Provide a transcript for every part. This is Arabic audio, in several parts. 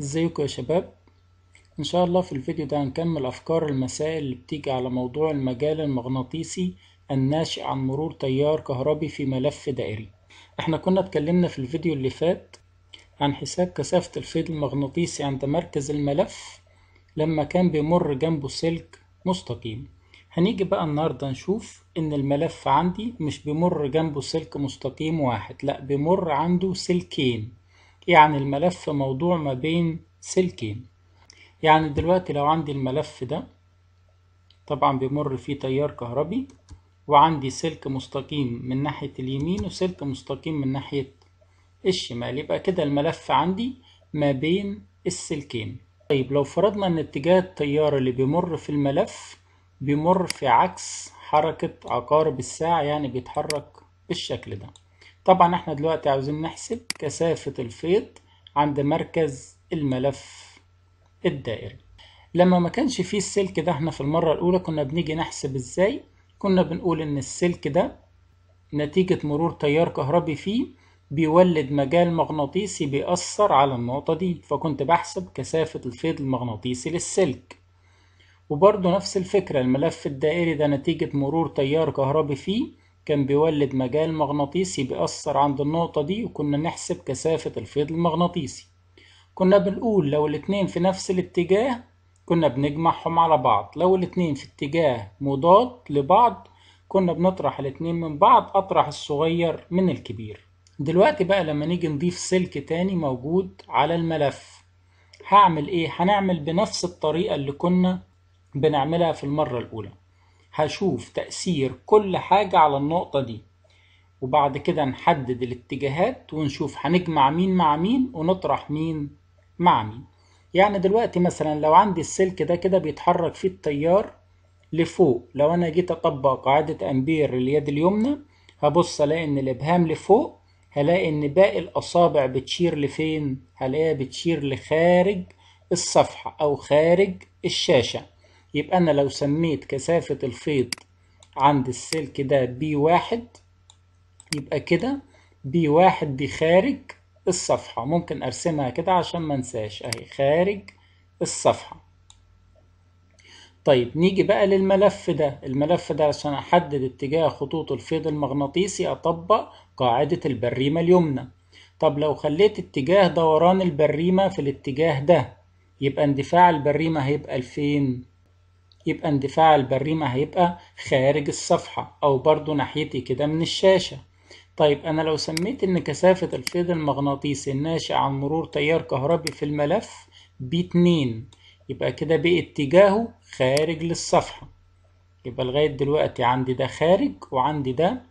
ازيكم يا شباب ان شاء الله في الفيديو ده هنكمل افكار المسائل اللي بتيجي على موضوع المجال المغناطيسي الناشئ عن مرور تيار كهربي في ملف دائري احنا كنا اتكلمنا في الفيديو اللي فات عن حساب كثافة الفيض المغناطيسي عند مركز الملف لما كان بيمر جنبه سلك مستقيم هنيجي بقى النهاردة نشوف ان الملف عندي مش بيمر جنبه سلك مستقيم واحد لا بيمر عنده سلكين يعني الملف موضوع ما بين سلكين يعني دلوقتي لو عندي الملف ده طبعا بيمر فيه تيار كهربي وعندي سلك مستقيم من ناحية اليمين وسلك مستقيم من ناحية الشمال يبقى كده الملف عندي ما بين السلكين طيب لو فرضنا ان اتجاه التيار اللي بيمر في الملف بيمر في عكس حركة عقارب الساعة يعني بيتحرك بالشكل ده طبعا احنا دلوقتي عاوزين نحسب كثافة الفيض عند مركز الملف الدائري لما ما كانش فيه السلك ده احنا في المرة الأولى كنا بنيجي نحسب ازاي كنا بنقول ان السلك ده نتيجة مرور تيار كهربي فيه بيولد مجال مغناطيسي بيأثر على النقطة دي فكنت بحسب كثافة الفيض المغناطيسي للسلك وبرضه نفس الفكرة الملف الدائري ده نتيجة مرور تيار كهربي فيه كان بيولد مجال مغناطيسي بيأثر عند النقطة دي وكنا نحسب كثافة الفيض المغناطيسي كنا بنقول لو الاتنين في نفس الاتجاه كنا بنجمعهم على بعض لو الاتنين في اتجاه مضاد لبعض كنا بنطرح الاتنين من بعض أطرح الصغير من الكبير دلوقتي بقى لما نيجي نضيف سلك تاني موجود على الملف هعمل ايه؟ هنعمل بنفس الطريقة اللي كنا بنعملها في المرة الأولى هشوف تأثير كل حاجة على النقطة دي وبعد كده نحدد الاتجاهات ونشوف هنجمع مين مع مين ونطرح مين مع مين يعني دلوقتي مثلا لو عندي السلك ده كده بيتحرك فيه التيار لفوق لو انا جيت اطبق قاعدة امبير لليد اليمنى هبص الاقي ان الابهام لفوق هلاقي ان باقي الاصابع بتشير لفين هلاقيها بتشير لخارج الصفحة او خارج الشاشة يبقى أنا لو سميت كثافة الفيض عند السلك ده بي واحد يبقى كده بي واحد دي خارج الصفحة ممكن أرسمها كده عشان ما انساش أهي خارج الصفحة طيب نيجي بقى للملف ده الملف ده عشان أحدد اتجاه خطوط الفيض المغناطيسي أطبق قاعدة البريمة اليمنى طب لو خليت اتجاه دوران البريمة في الاتجاه ده يبقى اندفاع البريمة هيبقى الفين يبقى اندفاع البريمة هيبقى خارج الصفحة أو برضو ناحيتي كده من الشاشة طيب أنا لو سميت إن كثافة الفيض المغناطيسي الناشئ عن مرور تيار كهربي في الملف ب2 يبقى كده باتجاهه خارج للصفحة يبقى لغاية دلوقتي عندي ده خارج وعندي ده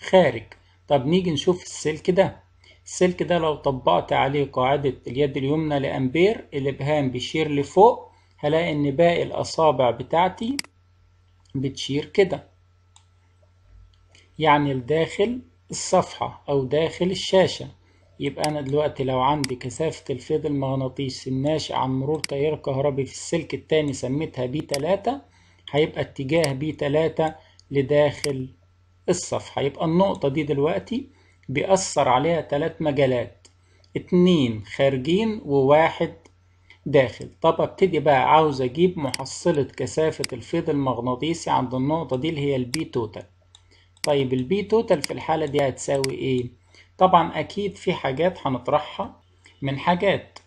خارج طب نيجي نشوف السلك ده السلك ده لو طبقت عليه قاعدة اليد اليمنى لأمبير الإبهام بيشير لفوق هلاقي إن باقي الأصابع بتاعتي بتشير كده يعني لداخل الصفحة أو داخل الشاشة يبقى أنا دلوقتي لو عندي كثافة الفيض المغناطيسي الناشئ عن مرور تيار كهربي في السلك التاني سميتها بي تلاتة هيبقى اتجاه بي تلاتة لداخل الصفحة يبقى النقطة دي دلوقتي بيأثر عليها تلات مجالات اتنين خارجين وواحد داخل طب ابتدي بقى عاوز اجيب محصلة كثافة الفيض المغناطيسي عند النقطة دي اللي هي البي توتال طيب البي توتال في الحالة دي هتساوي ايه طبعا اكيد في حاجات هنطرحها من حاجات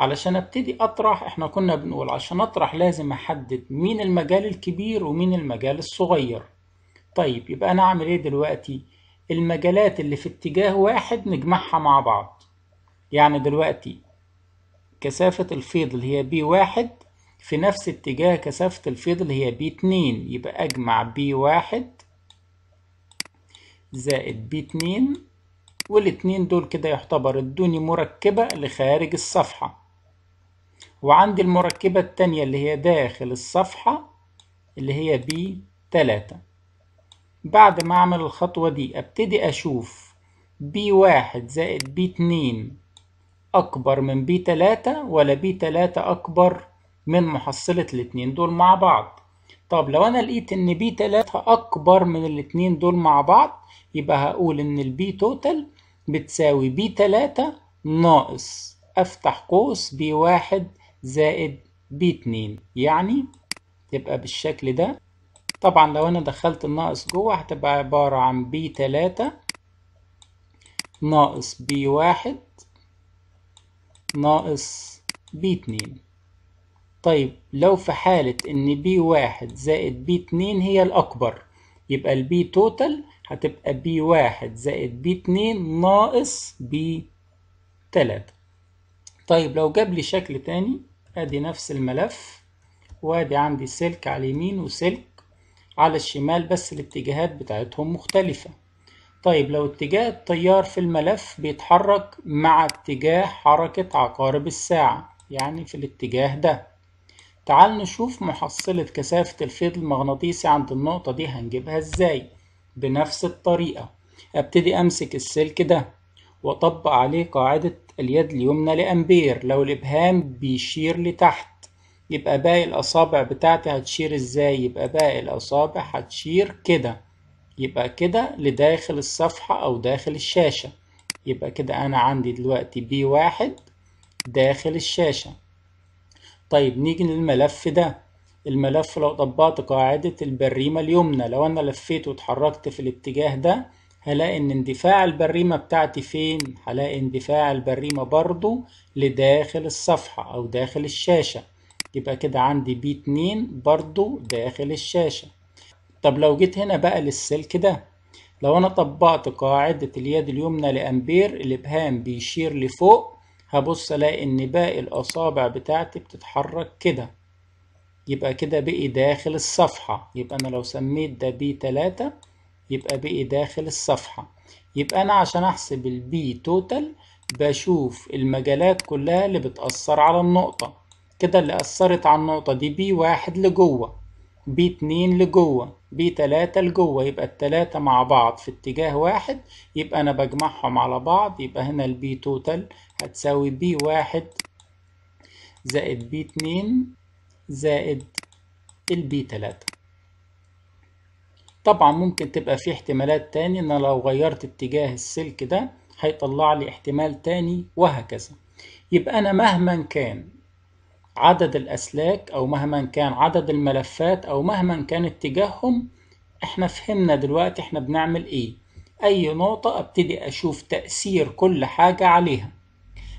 علشان ابتدي اطرح احنا كنا بنقول عشان اطرح لازم احدد مين المجال الكبير ومين المجال الصغير طيب يبقى انا اعمل ايه دلوقتي المجالات اللي في اتجاه واحد نجمعها مع بعض يعني دلوقتي كثافة الفيض اللي هي بي واحد في نفس اتجاه كثافة الفيض اللي هي بي اتنين يبقى أجمع بي واحد زائد بي اتنين والاتنين دول كده يعتبر ادوني مركبة لخارج الصفحة وعندي المركبة التانية اللي هي داخل الصفحة اللي هي بي تلاتة بعد ما أعمل الخطوة دي أبتدي أشوف بي واحد زائد بي اتنين أكبر من بي تلاتة ولا بي تلاتة أكبر من محصلة الاتنين دول مع بعض طب لو أنا لقيت إن بي تلاتة أكبر من الاتنين دول مع بعض يبقى هقول إن البي توتال بتساوي بي تلاتة ناقص أفتح قوس بي واحد زائد بي اتنين يعني تبقى بالشكل ده طبعا لو أنا دخلت الناقص جوه هتبقى عبارة عن بي تلاتة ناقص بي واحد ناقص ب2 طيب لو في حالة ان ب1 زائد ب2 هي الأكبر يبقى البي توتال هتبقى ب1 زائد ب2 ناقص ب3 طيب لو جاب لي شكل تاني ادي نفس الملف وادي عندي سلك على اليمين وسلك على الشمال بس الاتجاهات بتاعتهم مختلفة طيب لو اتجاه التيار في الملف بيتحرك مع اتجاه حركة عقارب الساعة يعني في الاتجاه ده تعال نشوف محصلة كثافة الفيض المغناطيسي عند النقطة دي هنجيبها ازاي بنفس الطريقة ابتدي امسك السلك ده واطبق عليه قاعدة اليد اليمنى لأمبير لو الإبهام بيشير لتحت يبقى باقي الأصابع بتاعتي هتشير ازاي يبقى باقي الأصابع هتشير كده يبقى كده لداخل الصفحة أو داخل الشاشة يبقى كده أنا عندي دلوقتي بي واحد داخل الشاشة طيب نيجي للملف ده الملف لو طبقت قاعدة البريمة اليمنى لو أنا لفيت واتحركت في الاتجاه ده هلاقي إن اندفاع البريمة بتاعتي فين؟ هلاقي اندفاع البريمة برضو لداخل الصفحة أو داخل الشاشة يبقى كده عندي بي اتنين برضو داخل الشاشة طب لو جيت هنا بقى للسلك ده لو أنا طبقت قاعدة اليد اليمنى لأمبير الإبهام بيشير لفوق هبص ألاقي إن باقي الأصابع بتاعتي بتتحرك كده يبقى كده بقي داخل الصفحة يبقى أنا لو سميت ده بي تلاتة يبقى بقي داخل الصفحة يبقى أنا عشان أحسب البي توتال بشوف المجالات كلها اللي بتأثر على النقطة كده اللي أثرت على النقطة دي بي واحد لجوه 2 لجوه 3 لجوه يبقى التلاتة مع بعض في اتجاه واحد يبقى أنا بجمعهم على بعض يبقى هنا البي توتال هتساوي بي واحد زائد بي اتنين زائد البي تلاتة طبعا ممكن تبقى في احتمالات تاني ان لو غيرت اتجاه السلك ده هيطلع لي احتمال تاني وهكذا يبقى انا مهما كان عدد الأسلاك أو مهما كان عدد الملفات أو مهما كان اتجاههم احنا فهمنا دلوقتي احنا بنعمل ايه أي نقطة أبتدي أشوف تأثير كل حاجة عليها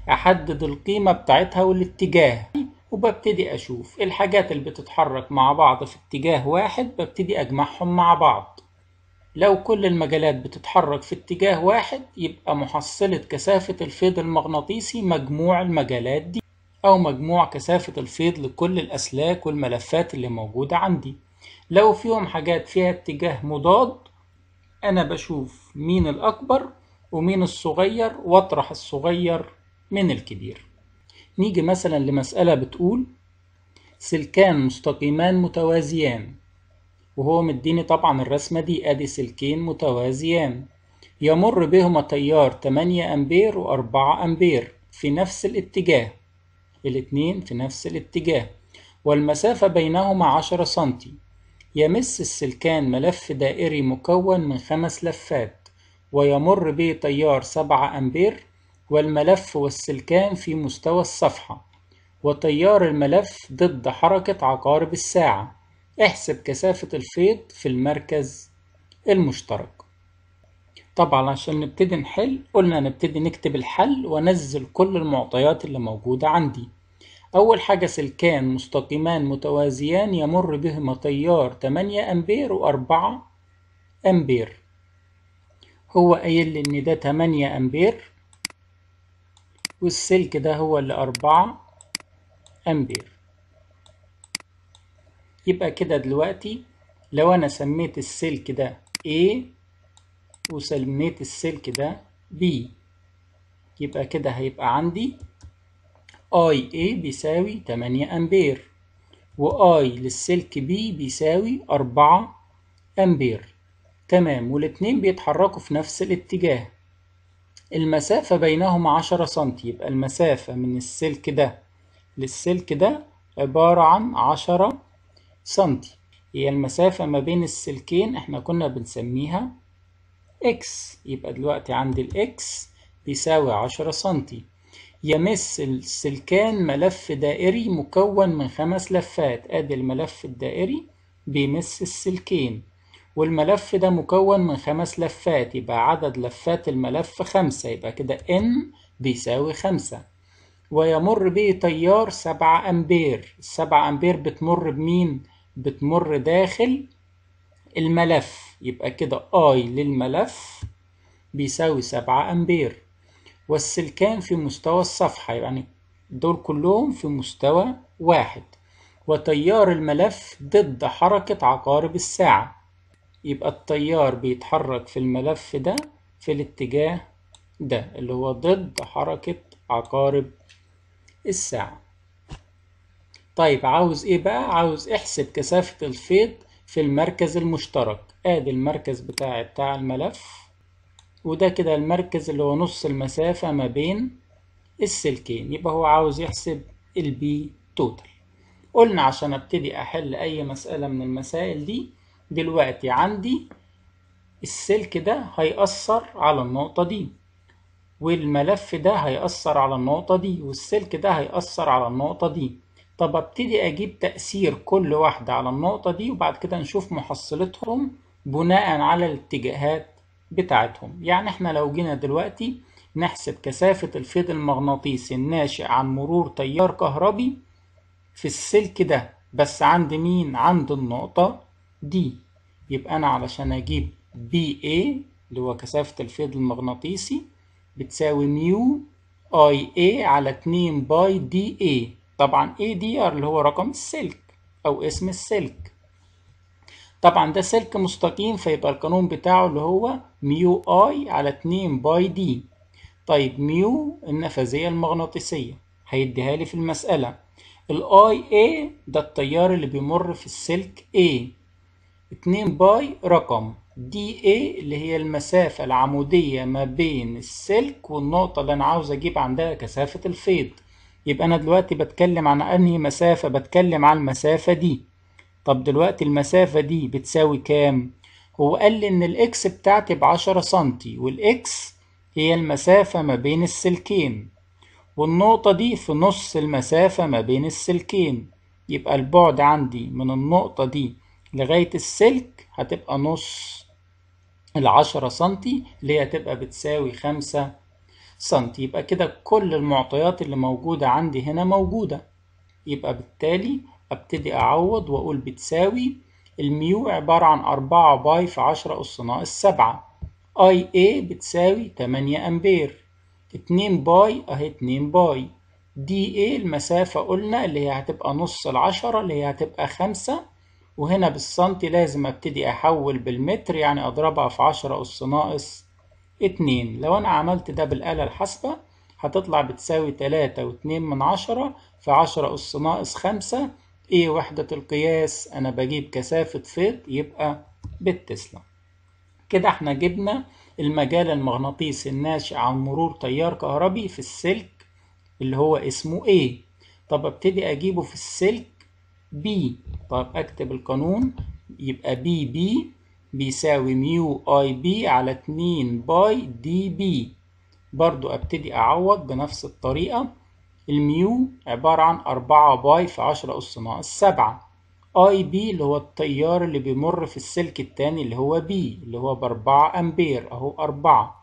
أحدد القيمة بتاعتها والاتجاه وببتدي أشوف الحاجات اللي بتتحرك مع بعض في اتجاه واحد ببتدي أجمعهم مع بعض لو كل المجالات بتتحرك في اتجاه واحد يبقى محصلة كثافة الفيض المغناطيسي مجموع المجالات دي أو مجموع كثافة الفيض لكل الأسلاك والملفات اللي موجودة عندي لو فيهم حاجات فيها اتجاه مضاد أنا بشوف مين الأكبر ومين الصغير وأطرح الصغير من الكبير نيجي مثلا لمسألة بتقول سلكان مستقيمان متوازيان وهو مديني طبعا الرسمة دي أدي سلكين متوازيان يمر بهما تيار 8 أمبير و4 أمبير في نفس الاتجاه الاتنين في نفس الاتجاه والمسافة بينهما عشرة سنتي يمس السلكان ملف دائري مكون من خمس لفات ويمر به تيار سبعة أمبير والملف والسلكان في مستوى الصفحة وتيار الملف ضد حركة عقارب الساعة احسب كثافة الفيض في المركز المشترك طبعا عشان نبتدي نحل قلنا نبتدي نكتب الحل وانزل كل المعطيات اللي موجودة عندي أول حاجة سلكان مستقيمان متوازيان يمر بهما تيار 8 أمبير و4 أمبير هو قايل لي إن ده 8 أمبير والسلك ده هو اللي 4 أمبير يبقى كده دلوقتي لو أنا سميت السلك ده A وسميت السلك ده B يبقى كده هيبقى عندي IA بيساوي 8 أمبير وI للسلك B بيساوي 4 أمبير تمام والاتنين بيتحركوا في نفس الاتجاه المسافة بينهم 10 سنتي يبقى المسافة من السلك ده للسلك ده عبارة عن 10 سنتي هي المسافة ما بين السلكين احنا كنا بنسميها اكس يبقى دلوقتي عندي الاكس بيساوي عشرة سنتي يمس السلكان ملف دائري مكون من خمس لفات ادي الملف الدائري بيمس السلكين والملف ده مكون من خمس لفات يبقى عدد لفات الملف خمسة يبقى كده n بيساوي خمسة ويمر به تيار سبعة أمبير السبعة أمبير بتمر بمين؟ بتمر داخل الملف يبقى كده اي للملف بيساوي سبعة امبير والسلكان في مستوى الصفحة يعني دول كلهم في مستوى واحد وتيار الملف ضد حركة عقارب الساعة يبقى التيار بيتحرك في الملف ده في الاتجاه ده اللي هو ضد حركة عقارب الساعة طيب عاوز ايه بقى؟ عاوز احسب كثافة الفيض في المركز المشترك ادي المركز بتاعي بتاع الملف وده كده المركز اللي هو نص المسافة ما بين السلكين يبقى هو عاوز يحسب البي توتال قلنا عشان ابتدي احل اي مسألة من المسائل دي دلوقتي عندي السلك ده هيأثر على النقطة دي والملف ده هيأثر على النقطة دي والسلك ده هيأثر على النقطة دي طب ابتدي اجيب تأثير كل واحدة على النقطة دي وبعد كده نشوف محصلتهم بناء على الاتجاهات بتاعتهم يعني احنا لو جينا دلوقتي نحسب كثافة الفيض المغناطيسي الناشئ عن مرور تيار كهربي في السلك ده بس عند مين عند النقطة دي يبقى أنا علشان أجيب بي اي اللي هو كثافة الفيض المغناطيسي بتساوي ميو اي اي على 2 باي دي اي طبعا اي دي ار اللي هو رقم السلك أو اسم السلك طبعا ده سلك مستقيم فيبقى القانون بتاعه اللي هو ميو اي على 2 باي دي طيب ميو النفاذية المغناطيسية هيديها لي في المسألة الاي اي ده التيار اللي بيمر في السلك اي 2 باي رقم دي اي اللي هي المسافة العمودية ما بين السلك والنقطة اللي أنا عاوز أجيب عندها كثافة الفيض يبقى أنا دلوقتي بتكلم عن أنهي مسافة بتكلم عن المسافة دي طب دلوقتي المسافة دي بتساوي كام؟ هو قال لي إن الإكس بتاعتي بعشرة سنتي والإكس هي المسافة ما بين السلكين والنقطة دي في نص المسافة ما بين السلكين يبقى البعد عندي من النقطة دي لغاية السلك هتبقى نص العشرة سنتي اللي هي هتبقى بتساوي خمسة سنتي يبقى كده كل المعطيات اللي موجودة عندي هنا موجودة يبقى بالتالي أبتدي أعوض وأقول بتساوي الميو عبارة عن 4 باي في 10 أس ناقص 7 اي اي بتساوي 8 أمبير 2 باي أهي 2 باي دي ايه المسافة قلنا اللي هي هتبقى نص العشرة اللي هي هتبقى خمسة وهنا بالسنتي لازم ابتدي احول بالمتر يعني اضربها في عشرة اس ناقص اتنين لو انا عملت ده بالآلة الحاسبة هتطلع بتساوي تلاتة واتنين من عشرة في عشرة اس ناقص خمسة ايه وحدة القياس انا بجيب كثافة فيض يبقى بالتسلا كده احنا جبنا المجال المغناطيسي الناشئ عن مرور تيار كهربي في السلك اللي هو اسمه A طب ابتدي اجيبه في السلك B طب اكتب القانون يبقى بي بي بيساوي ميو اي بي على 2 باي دي بي برضو ابتدي اعوض بنفس الطريقة الميو عبارة عن أربعة باي في عشرة أس ناقص سبعة اي بي اللي هو التيار اللي بيمر في السلك التاني اللي هو بي اللي هو بأربعة أمبير أهو أربعة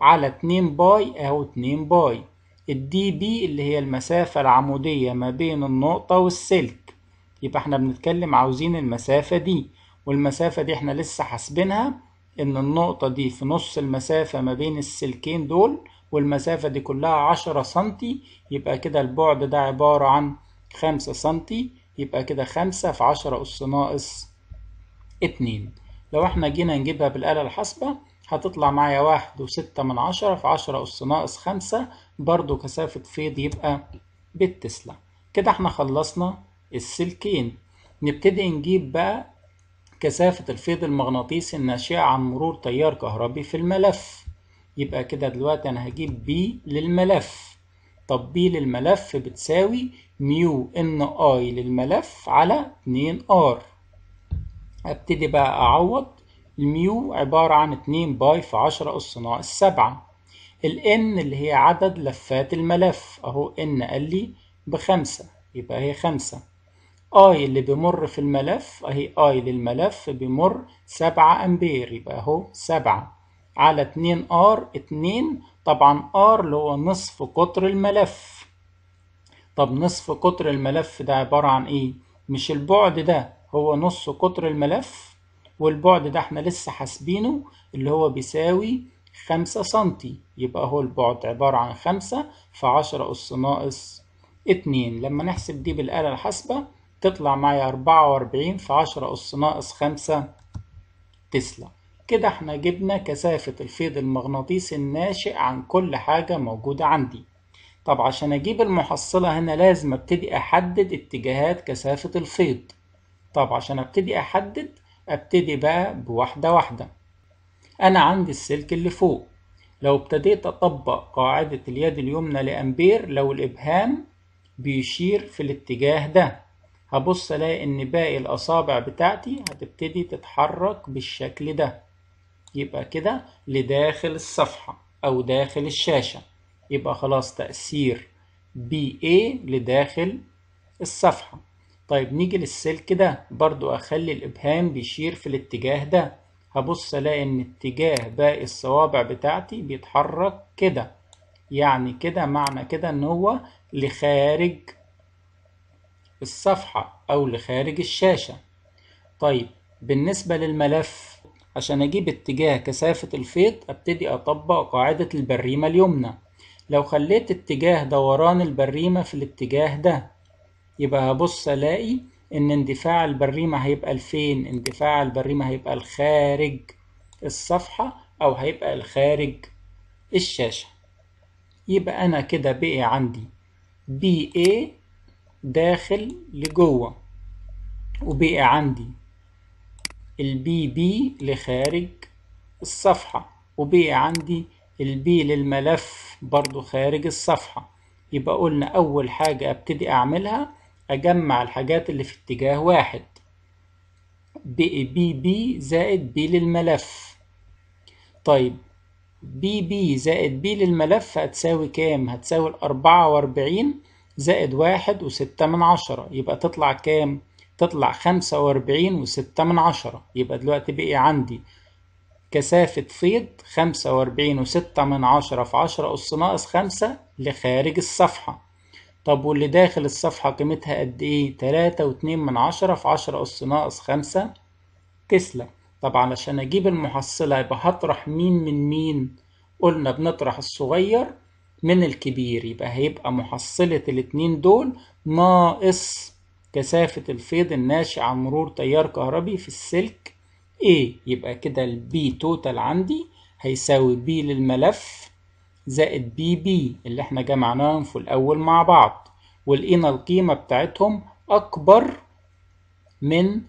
على اتنين باي أهو اتنين باي الدي بي اللي هي المسافة العمودية ما بين النقطة والسلك يبقى احنا بنتكلم عاوزين المسافة دي والمسافة دي احنا لسه حاسبينها ان النقطة دي في نص المسافة ما بين السلكين دول والمسافة دي كلها عشرة سنتي يبقى كده البعد ده عبارة عن خمسة سنتي يبقى كده خمسة في عشرة أس ناقص اتنين لو احنا جينا نجيبها بالآلة الحاسبة هتطلع معايا واحد وستة من عشرة في عشرة أس ناقص خمسة برضو كثافة فيض يبقى بالتسلا كده احنا خلصنا السلكين نبتدي نجيب بقى كثافة الفيض المغناطيسي الناشئة عن مرور تيار كهربي في الملف يبقى كده دلوقتي انا هجيب بي للملف طب بي للملف بتساوي ميو ان اي للملف على 2 ار ابتدي بقى اعوض الميو عبارة عن 2 باي في 10 اس ناقص 7 الان اللي هي عدد لفات الملف اهو ان قال لي بخمسة يبقى هي خمسة اي اللي بيمر في الملف اهي اي للملف بيمر سبعة امبير يبقى اهو سبعة على 2 ار 2 طبعا ار اللي هو نصف قطر الملف طب نصف قطر الملف ده عبارة عن ايه مش البعد ده هو نص قطر الملف والبعد ده احنا لسه حاسبينه اللي هو بيساوي خمسة سنتي يبقى هو البعد عبارة عن خمسة في عشرة أس ناقص اتنين لما نحسب دي بالآلة الحاسبة تطلع معايا أربعة وأربعين في عشرة أس ناقص خمسة تسلا كده احنا جبنا كثافة الفيض المغناطيسي الناشئ عن كل حاجة موجودة عندي طب عشان اجيب المحصلة هنا لازم ابتدي احدد اتجاهات كثافة الفيض طب عشان ابتدي احدد ابتدي بقى بواحدة واحدة انا عندي السلك اللي فوق لو ابتديت اطبق قاعدة اليد اليمنى لامبير لو الابهام بيشير في الاتجاه ده هبص الاقي ان باقي الاصابع بتاعتي هتبتدي تتحرك بالشكل ده يبقى كده لداخل الصفحة أو داخل الشاشة يبقى خلاص تأثير BA إيه لداخل الصفحة طيب نيجي للسلك ده برضو أخلي الإبهام بيشير في الاتجاه ده هبص ألاقي إن اتجاه باقي الصوابع بتاعتي بيتحرك كده يعني كده معنى كده إن هو لخارج الصفحة أو لخارج الشاشة طيب بالنسبة للملف عشان أجيب اتجاه كثافة الفيض أبتدي أطبق قاعدة البريمة اليمنى لو خليت اتجاه دوران البريمة في الاتجاه ده يبقى هبص ألاقي إن اندفاع البريمة هيبقى لفين؟ اندفاع البريمة هيبقى الخارج الصفحة أو هيبقى الخارج الشاشة يبقى أنا كده بقي عندي بي اي داخل لجوه وبقي عندي البي بي لخارج الصفحة وبقي عندي البي للملف برضو خارج الصفحة يبقى قلنا أول حاجة أبتدي أعملها أجمع الحاجات اللي في اتجاه واحد بقي بي بي زائد بي للملف طيب بي بي زائد بي للملف هتساوي كام؟ هتساوي الأربعة وأربعين زائد واحد وستة من عشرة يبقى تطلع كام؟ تطلع خمسة وأربعين وستة من عشرة يبقى دلوقتي بقي عندي كثافة فيض خمسة وأربعين وستة من عشرة في عشرة أس ناقص خمسة لخارج الصفحة طب واللي داخل الصفحة قيمتها قد إيه؟ تلاتة واتنين من عشرة في عشرة أس ناقص خمسة تسلا طب علشان أجيب المحصلة يبقى هطرح مين من مين؟ قلنا بنطرح الصغير من الكبير يبقى هيبقى محصلة الاتنين دول ناقص كثافة الفيض الناشئ عن مرور تيار كهربي في السلك A يبقى كده ال B توتال عندي هيساوي B للملف زائد بي بي اللي احنا جمعناهم في الأول مع بعض ولقينا القيمة بتاعتهم أكبر من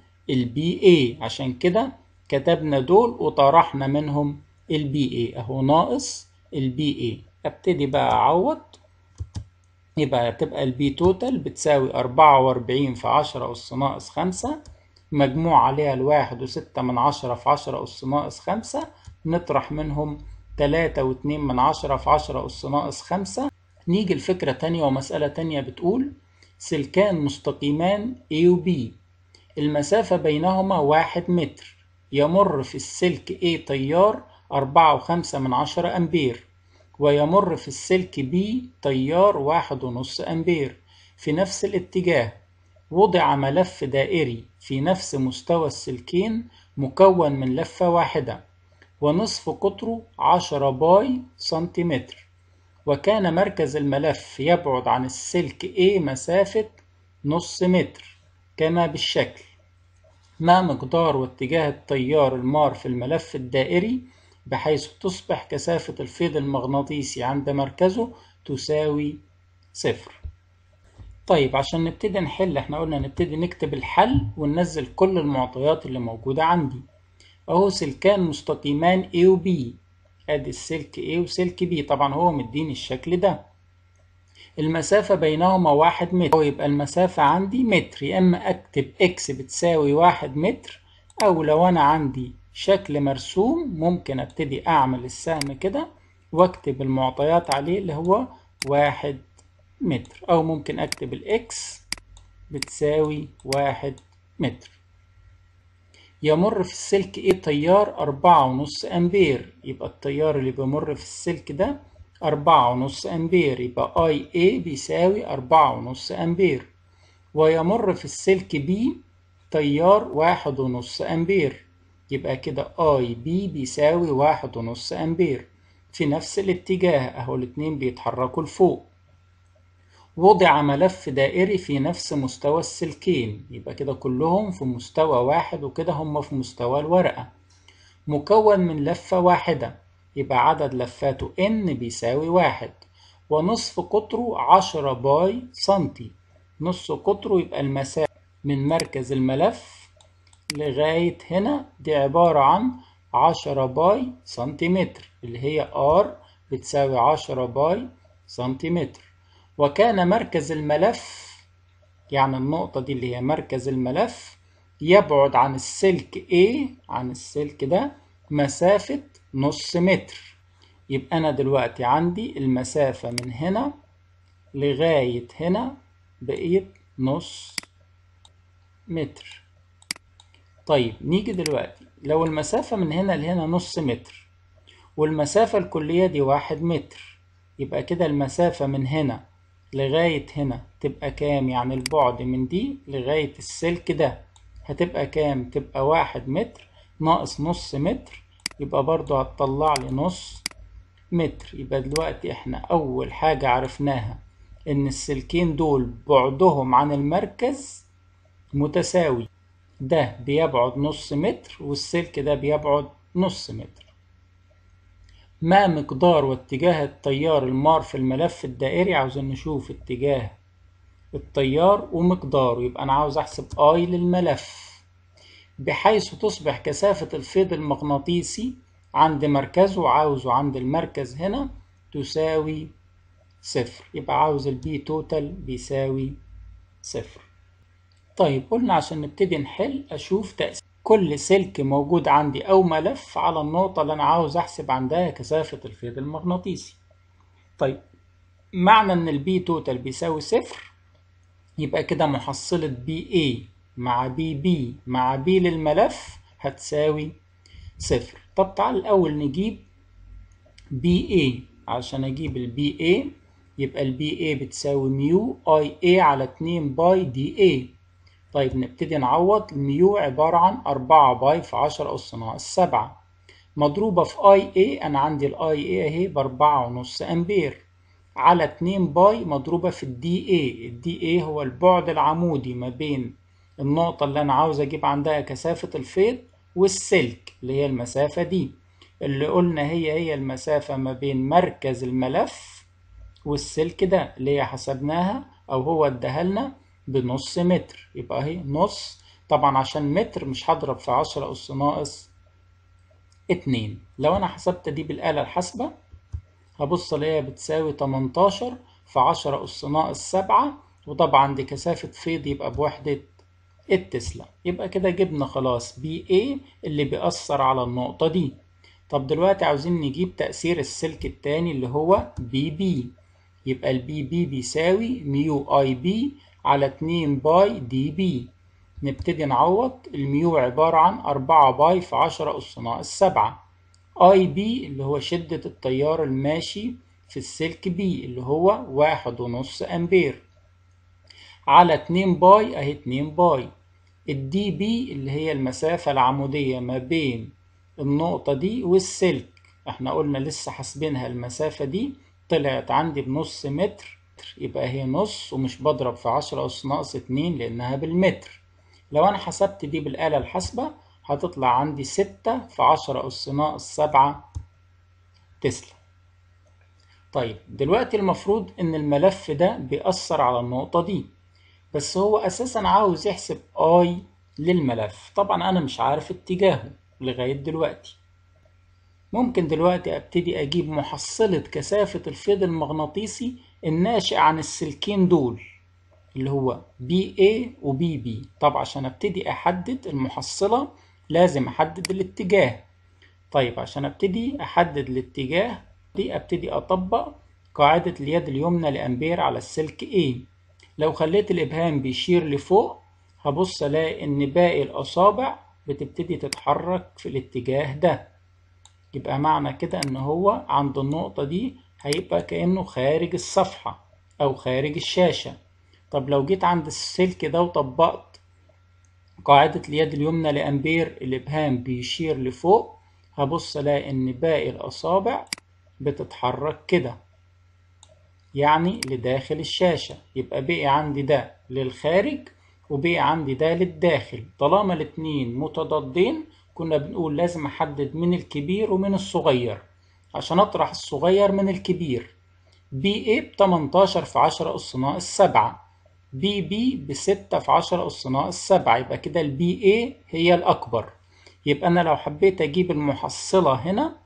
B A عشان كده كتبنا دول وطرحنا منهم B A اهو ناقص B A ابتدي بقى اعوض يبقى تبقى البي توتال بتساوي أربعة وأربعين في عشرة أس ناقص خمسة مجموع عليها الواحد وستة من عشرة في عشرة أس ناقص خمسة نطرح منهم تلاتة واتنين من عشرة في عشرة أس ناقص خمسة نيجي لفكرة تانية ومسألة تانية بتقول سلكان مستقيمان A و B المسافة بينهما واحد متر يمر في السلك A تيار أربعة وخمسة من عشرة أمبير ويمر في السلك B تيار واحد ونص أمبير في نفس الاتجاه وضع ملف دائري في نفس مستوى السلكين مكون من لفة واحدة ونصف قطره 10 باي سنتيمتر وكان مركز الملف يبعد عن السلك A مسافة نص متر كما بالشكل ما مقدار واتجاه التيار المار في الملف الدائري بحيث تصبح كثافة الفيض المغناطيسي عند مركزه تساوي صفر طيب عشان نبتدي نحل احنا قلنا نبتدي نكتب الحل وننزل كل المعطيات اللي موجودة عندي اهو سلكان مستقيمان A و B ادي السلك A وسلك B طبعا هو مديني الشكل ده المسافة بينهما واحد متر أو يبقى المسافة عندي متر يا إما أكتب إكس بتساوي واحد متر أو لو أنا عندي شكل مرسوم ممكن ابتدي اعمل السهم كده واكتب المعطيات عليه اللي هو واحد متر او ممكن اكتب الاكس بتساوي واحد متر يمر في السلك ايه تيار اربعة ونص امبير يبقى التيار اللي بيمر في السلك ده أربعة ونص أمبير يبقى أي اي بيساوي أربعة ونص أمبير ويمر في السلك B تيار واحد ونص أمبير يبقى كده اي بي بيساوي واحد ونص امبير في نفس الاتجاه اهو الاتنين بيتحركوا لفوق وضع ملف دائري في نفس مستوى السلكين يبقى كده كلهم في مستوى واحد وكده هم في مستوى الورقة مكون من لفة واحدة يبقى عدد لفاته n بيساوي واحد ونصف قطره عشرة باي سنتي نص قطره يبقى المسافة من مركز الملف لغاية هنا دي عبارة عن عشرة باي سنتيمتر اللي هي R بتساوي عشرة باي سنتيمتر وكان مركز الملف يعني النقطة دي اللي هي مركز الملف يبعد عن السلك A عن السلك ده مسافة نص متر يبقى أنا دلوقتي عندي المسافة من هنا لغاية هنا بقيت نص متر طيب نيجي دلوقتي لو المسافة من هنا لهنا نص متر والمسافة الكلية دي واحد متر يبقى كده المسافة من هنا لغاية هنا تبقى كام يعني البعد من دي لغاية السلك ده هتبقى كام تبقى واحد متر ناقص نص متر يبقى برضو هتطلع لي نص متر يبقى دلوقتي احنا اول حاجة عرفناها ان السلكين دول بعدهم عن المركز متساوي ده بيبعد نص متر والسلك ده بيبعد نص متر ما مقدار واتجاه التيار المار في الملف الدائري عاوزين نشوف اتجاه التيار ومقداره يبقى أنا عاوز أحسب I للملف بحيث تصبح كثافة الفيض المغناطيسي عند مركزه عاوزه عند المركز هنا تساوي صفر يبقى عاوز البي توتال بيساوي صفر طيب قلنا عشان نبتدي نحل أشوف تأثير كل سلك موجود عندي أو ملف على النقطة اللي أنا عاوز أحسب عندها كثافة الفيض المغناطيسي طيب معنى إن البي توتال بيساوي صفر يبقى كده محصلة بي اي مع بي بي مع بي للملف هتساوي صفر طب تعال الأول نجيب بي اي عشان أجيب البي اي يبقى البي اي بتساوي ميو اي اي على 2 باي دي اي طيب نبتدي نعوض الميو عبارة عن 4 باي في 10 أس ناقص 7 مضروبة في اي إيه أنا عندي الاي اي أهي بأربعة ونص أمبير على 2 باي مضروبة في الدي اي الدي إيه هو البعد العمودي ما بين النقطة اللي أنا عاوز أجيب عندها كثافة الفيض والسلك اللي هي المسافة دي اللي قلنا هي هي المسافة ما بين مركز الملف والسلك ده اللي هي حسبناها أو هو اداها لنا بنص متر يبقى اهي نص طبعا عشان متر مش هضرب في عشرة أس ناقص اتنين لو أنا حسبت دي بالآلة الحاسبة هبص ألاقيها بتساوي تمنتاشر في عشرة أس ناقص سبعة وطبعا دي كثافة فيض يبقى بوحدة التسلا يبقى كده جبنا خلاص بي اي اللي بيأثر على النقطة دي طب دلوقتي عاوزين نجيب تأثير السلك التاني اللي هو بي بي يبقى البي بي بيساوي ميو اي بي على 2 باي دي بي نبتدي نعوض الميو عبارة عن 4 باي في 10 أس ناقص 7 اي بي اللي هو شدة التيار الماشي في السلك بي اللي هو واحد ونص أمبير على 2 باي أهي 2 باي الدي بي اللي هي المسافة العمودية ما بين النقطة دي والسلك احنا قلنا لسه حاسبينها المسافة دي طلعت عندي بنص متر متر يبقى هي نص ومش بضرب في 10 أس ناقص 2 لأنها بالمتر لو أنا حسبت دي بالآلة الحاسبة هتطلع عندي 6 في 10 أس ناقص 7 تسلا طيب دلوقتي المفروض إن الملف ده بيأثر على النقطة دي بس هو أساسا عاوز يحسب I للملف طبعا أنا مش عارف اتجاهه لغاية دلوقتي ممكن دلوقتي أبتدي أجيب محصلة كثافة الفيض المغناطيسي الناشئ عن السلكين دول اللي هو بي اي وبي بي طب عشان ابتدي احدد المحصلة لازم احدد الاتجاه طيب عشان ابتدي احدد الاتجاه دي ابتدي اطبق قاعدة اليد اليمنى لامبير على السلك A لو خليت الابهام بيشير لفوق هبص الاقي ان باقي الاصابع بتبتدي تتحرك في الاتجاه ده يبقى معنى كده ان هو عند النقطة دي هيبقى كأنه خارج الصفحة أو خارج الشاشة طب لو جيت عند السلك ده وطبقت قاعدة اليد اليمنى لأمبير الإبهام بيشير لفوق هبص ألاقي إن باقي الأصابع بتتحرك كده يعني لداخل الشاشة يبقى بقي عندي ده للخارج وبقي عندي ده للداخل طالما الاتنين متضادين كنا بنقول لازم أحدد من الكبير ومن الصغير عشان أطرح الصغير من الكبير بي ب 18 في عشرة أس ناقص سبعة ب بستة في عشرة أس ناقص سبعة يبقى كده ال اي هي الأكبر يبقى أنا لو حبيت أجيب المحصلة هنا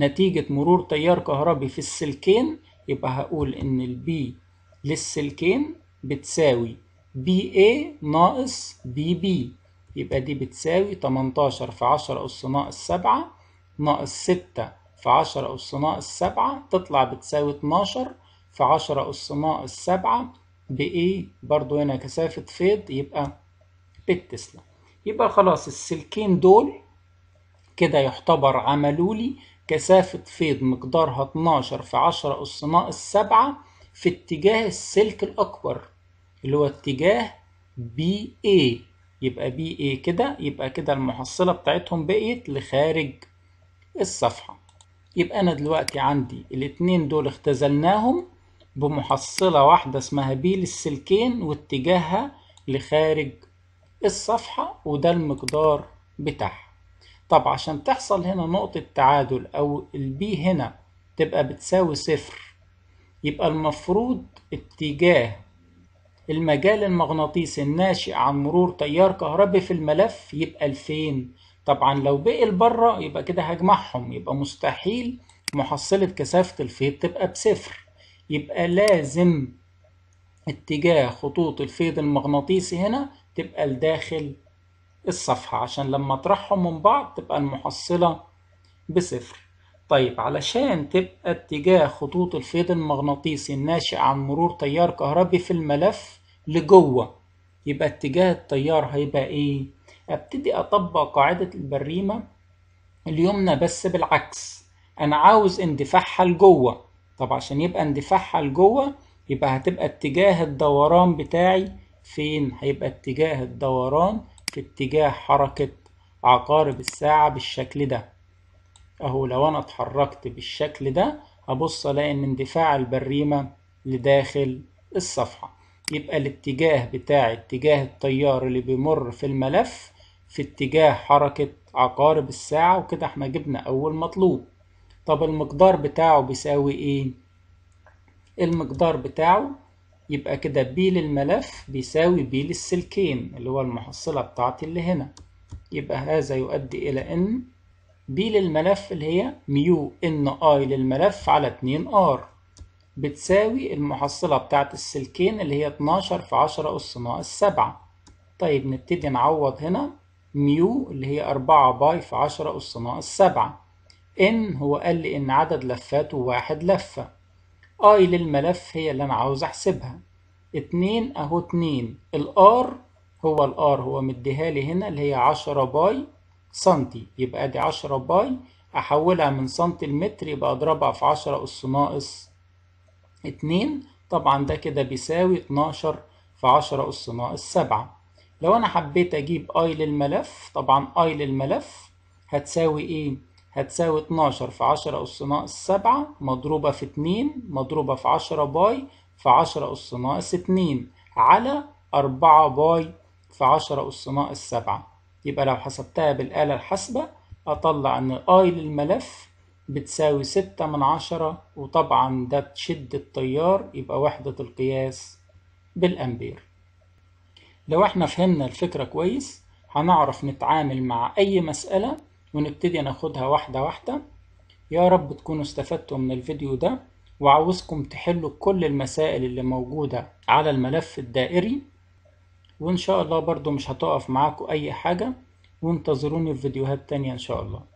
نتيجة مرور تيار كهربي في السلكين يبقى هقول إن البي للسلكين بتساوي بي اي ناقص بي بي يبقى دي بتساوي 18 في 10 أس ناقص 7 ناقص 6 في عشرة أس ناقص سبعة تطلع بتساوي اتناشر في عشرة أس ناقص سبعة بإيه برضو هنا كثافة فيض يبقى بالتسلا يبقى خلاص السلكين دول كده يعتبر عملوا لي كثافة فيض مقدارها 12 في 10 أس ناقص 7 في اتجاه السلك الأكبر اللي هو اتجاه بي يبقى بي كده يبقى كده المحصلة بتاعتهم بقيت لخارج الصفحة يبقى أنا دلوقتي عندي الاتنين دول اختزلناهم بمحصلة واحدة اسمها بي للسلكين واتجاهها لخارج الصفحة وده المقدار بتاعها طب عشان تحصل هنا نقطة تعادل أو البي هنا تبقى بتساوي صفر يبقى المفروض اتجاه المجال المغناطيسي الناشئ عن مرور تيار كهربي في الملف يبقى الفين طبعا لو بقي لبره يبقى كده هجمعهم يبقى مستحيل محصلة كثافة الفيض تبقى بصفر يبقى لازم اتجاه خطوط الفيض المغناطيسي هنا تبقى لداخل الصفحة عشان لما اطرحهم من بعض تبقى المحصلة بصفر طيب علشان تبقى اتجاه خطوط الفيض المغناطيسي الناشئ عن مرور تيار كهربي في الملف لجوه يبقى اتجاه التيار هيبقى ايه ابتدي اطبق قاعدة البريمة اليمنى بس بالعكس انا عاوز اندفاعها لجوه طب عشان يبقى اندفاعها لجوه يبقى هتبقى اتجاه الدوران بتاعي فين هيبقى اتجاه الدوران في اتجاه حركة عقارب الساعة بالشكل ده اهو لو انا اتحركت بالشكل ده هبص الاقي ان اندفاع البريمة لداخل الصفحة يبقى الاتجاه بتاع اتجاه التيار اللي بيمر في الملف في اتجاه حركة عقارب الساعة وكده احنا جبنا أول مطلوب طب المقدار بتاعه بيساوي ايه؟ المقدار بتاعه يبقى كده بي للملف بيساوي بي للسلكين اللي هو المحصلة بتاعتي اللي هنا يبقى هذا يؤدي إلى إن بي للملف اللي هي ميو إن آي للملف على 2 آر بتساوي المحصلة بتاعت السلكين اللي هي 12 في 10 أس ناقص 7 طيب نبتدي نعوض هنا ميو اللي هي أربعة باي في عشرة أس ناقص سبعة، ان هو قال لي ان عدد لفاته واحد لفة اي للملف هي اللي انا عاوز احسبها اتنين اهو اتنين الار هو الار هو مديها لي هنا اللي هي عشرة باي سنتي يبقى دي عشرة باي احولها من سنتي لمتر يبقى اضربها في عشرة اس ناقص اتنين طبعا ده كده بيساوي اتناشر في عشرة اس ناقص سبعة لو انا حبيت اجيب اي للملف طبعا اي للملف هتساوي ايه هتساوي 12 في 10 اس ناقص 7 مضروبة في 2 مضروبة في 10 باي في 10 اس ناقص 2 على 4 باي في 10 اس ناقص 7 يبقى لو حسبتها بالآلة الحاسبة اطلع ان اي للملف بتساوي 6 من 10 وطبعا ده تشد التيار يبقى وحدة القياس بالامبير لو احنا فهمنا الفكرة كويس هنعرف نتعامل مع أي مسألة ونبتدي ناخدها واحدة واحدة يا رب تكونوا استفدتوا من الفيديو ده وعاوزكم تحلوا كل المسائل اللي موجودة على الملف الدائري وإن شاء الله برضو مش هتقف معاكم أي حاجة وانتظروني في فيديوهات تانية إن شاء الله